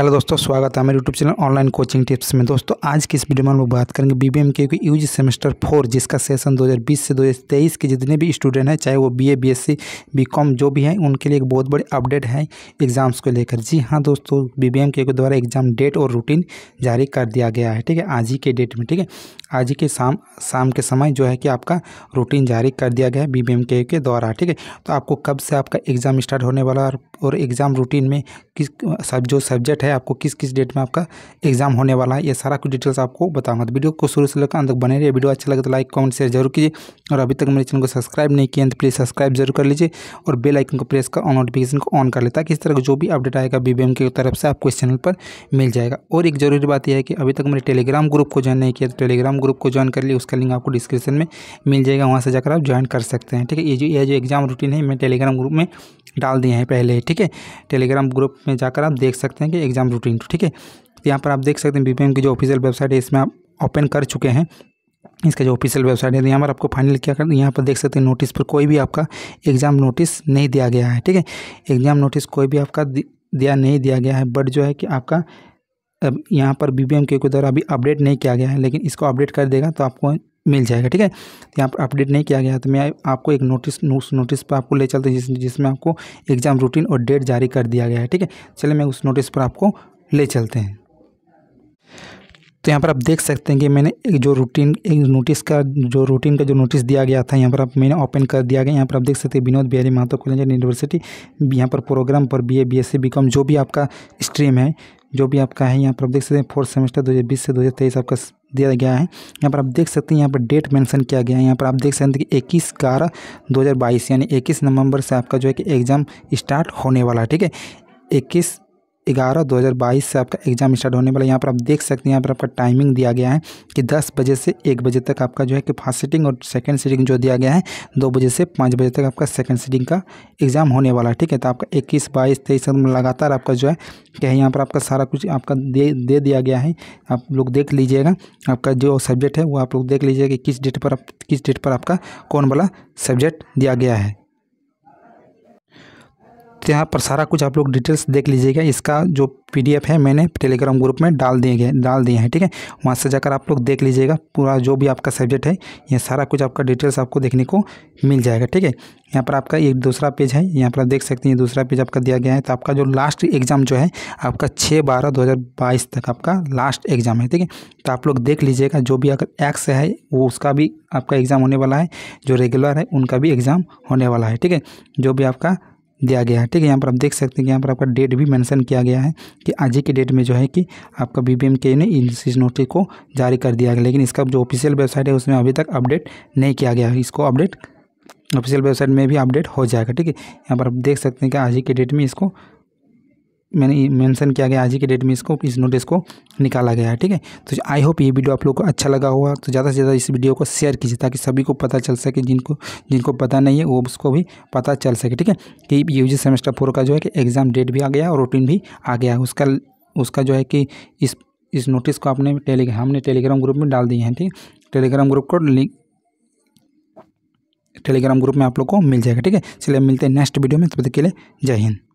hello दोस्तों स्वागत है मेरे YouTube channel online coaching tips में दोस्तों आज की इस वीडियो में हम लोग बात करेंगे बीबीएम के यूज सेमेस्टर फोर जिसका सेशन 2020 से 2023 के जितने भी स्टूडेंट हैं चाहे वो बीए बीएससी बीकॉम जो भी हैं उनके लिए एक बहुत बड़ी अपडेट है एग्जाम्स को लेकर जी हाँ दोस्तों एम के द्वारा एग्जाम डेट और रूटीन जारी कर दिया गया है ठीक है आज ही के डेट में ठीक है आज ही के शाम शाम के समय जो है कि आपका रूटीन जारी कर दिया गया है बी के द्वारा ठीक है तो आपको कब से आपका एग्ज़ाम स्टार्ट होने वाला और और एग्ज़ाम रूटीन में किस सब जो सब्जेक्ट है आपको किस किस डेट में आपका एग्ज़ाम होने वाला है ये सारा कुछ डिटेल्स आपको बताऊंगा तो वीडियो को शुरू से लेकर अंत तक बने रहिए वीडियो अच्छा लगे तो लाइक कमेंट शेयर जरूर कीजिए और अभी तक मेरे चैनल को सब्सक्राइब नहीं किया तो प्लीज़ सब्सक्राइब जरूर कर लीजिए और बेल आइकन को प्रेस कर और नोटिफिकेशन को ऑन कर लेता ताकि इस तरह का जो भी अपडेट आएगा बी की तरफ से आपको इस चैनल पर मिल जाएगा और एक जरूरी बात यह है कि अभी तक मेरे टेलीग्राम ग्रुप को ज्वाइन नहीं किया तो टेलीग्राम ग्रुप को ज्वाइन कर लिए उसका लिंक आपको डिस्क्रिप्शन में मिल जाएगा वहाँ से जाकर आप ज्वाइन कर सकते हैं ठीक है ये जो यह जो एग्ज़ाम रूटीन है मैं टेलीग्राम ग्रुप में डाल दिए हैं पहले ही ठीक है टेलीग्राम ग्रुप में जाकर आप देख सकते हैं कि एग्ज़ाम रूटीन ठीक है तो यहाँ पर आप देख सकते हैं बीपीएम की जो ऑफिशियल वेबसाइट है इसमें आप ओपन कर चुके हैं इसका जो ऑफिशियल वेबसाइट है यहाँ पर आपको फाइनल क्या कर यहाँ पर देख सकते हैं नोटिस पर कोई भी आपका एग्ज़ाम नोटिस नहीं दिया गया है ठीक है एग्ज़ाम नोटिस कोई भी आपका दिया नहीं दिया गया है बट जो है कि आपका अब यहाँ पर बी बी एम के द्वारा अभी अपडेट नहीं किया गया है लेकिन इसको अपडेट कर देगा तो आपको मिल जाएगा ठीक है तो यहाँ पर अपडेट नहीं किया गया तो मैं आपको एक नोटिस उस नोटिस पर आपको ले चलते जिस जिसमें आपको एग्ज़ाम रूटीन और डेट जारी कर दिया गया है ठीक है चलिए मैं उस नोटिस पर आपको ले चलते हैं तो यहाँ पर आप देख सकते हैं कि मैंने एक जो रूटीन एक नोटिस का जो रूटीन का जो नोटिस दिया गया था यहाँ पर आप मैंने ओपन कर दिया गया यहाँ पर आप देख सकते हैं Vinod Bihari Mahato college and university यहाँ पर प्रोग्राम पर B A B S C B com जो भी आपका स्ट्रीम है जो भी आपका है यहाँ पर आप देख सकते हैं फोर्थ सेमेस्टर दो से दो आपका दिया गया है यहाँ पर आप देख सकते हैं यहाँ पर डेट मेंशन किया गया है यहाँ पर आप देख सकते हैं कि इक्कीस ग्यारह दो यानी इक्कीस नवंबर से आपका जो है कि एग्ज़ाम स्टार्ट होने वाला है ठीक है इक्कीस ग्यारह दो हज़ार बाईस से आपका एग्जाम स्टार्ट होने वाला यहाँ पर आप देख सकते हैं यहाँ पर आपका टाइमिंग दिया गया है कि दस बजे से एक बजे तक आपका जो है कि फर्स्ट सीटिंग और सेकेंड सीटिंग जो दिया गया है दो बजे से पाँच बजे तक आपका सेकेंड सीटिंग का एग्जाम होने वाला है ठीक है तो आपका इक्कीस बाईस तेईस लगातार आपका जो है क्या यहाँ पर आपका सारा कुछ आपका दे दे दिया गया है आप लोग देख लीजिएगा आपका जो सब्जेक्ट है वो आप लोग देख लीजिएगा कि किस डेट पर आप किस डेट पर आपका कौन वाला सब्जेक्ट दिया गया है तो यहाँ पर सारा कुछ आप लोग डिटेल्स देख लीजिएगा इसका जो पीडीएफ है मैंने टेलीग्राम ग्रुप में डाल दिए गए डाल दिए हैं ठीक है वहाँ से जाकर आप लोग देख लीजिएगा पूरा जो भी आपका सब्जेक्ट है ये सारा कुछ आपका डिटेल्स आपको देखने को मिल जाएगा ठीक है यहाँ पर आपका एक दूसरा पेज है यहाँ पर आप देख सकते हैं दूसरा पेज आपका दिया गया है तो आपका जो लास्ट एग्ज़ाम जो है आपका छः बारह दो हज़ार बाईस तक आपका लास्ट एग्ज़ाम है ठीक है तो आप लोग देख लीजिएगा जो भी अगर एक्स है वो उसका भी आपका एग्ज़ाम होने वाला है जो रेगुलर है उनका भी एग्ज़ाम होने वाला है ठीक है जो भी आपका दिया गया है ठीक है यहाँ पर आप देख सकते हैं कि यहाँ पर आपका डेट भी मेंशन किया गया है कि आज ही के डेट में जो है कि आपका बी के ने इस नोटिस को जारी कर दिया गया लेकिन इसका जो ऑफिशियल वेबसाइट है उसमें अभी तक अपडेट नहीं किया गया है इसको अपडेट ऑफिशियल वेबसाइट में भी अपडेट हो जाएगा ठीक है यहाँ पर आप देख सकते हैं कि आज ही के डेट में इसको मैंने मेंशन किया गया आज ही के डेट में इसको इस नोटिस को निकाला गया है ठीक है तो आई होप ये वीडियो आप लोग को अच्छा लगा होगा तो ज़्यादा से ज़्यादा इस वीडियो को शेयर कीजिए ताकि सभी को पता चल सके जिनको जिनको पता नहीं है वो उसको भी पता चल सके ठीक है कि यू सेमेस्टर फोर का जो है कि एग्ज़ाम डेट भी आ गया और रूटीन भी आ गया है उसका उसका जो है कि इस इस नोटिस को आपने टेलीग्राम हमने टेलीग्राम ग्रुप में डाल दिए हैं ठीक टेलीग्राम ग्रुप को लिंक टेलीग्राम ग्रुप में आप लोग को मिल जाएगा ठीक है चलिए मिलते हैं नेक्स्ट वीडियो में तब तक के लिए जय हिंद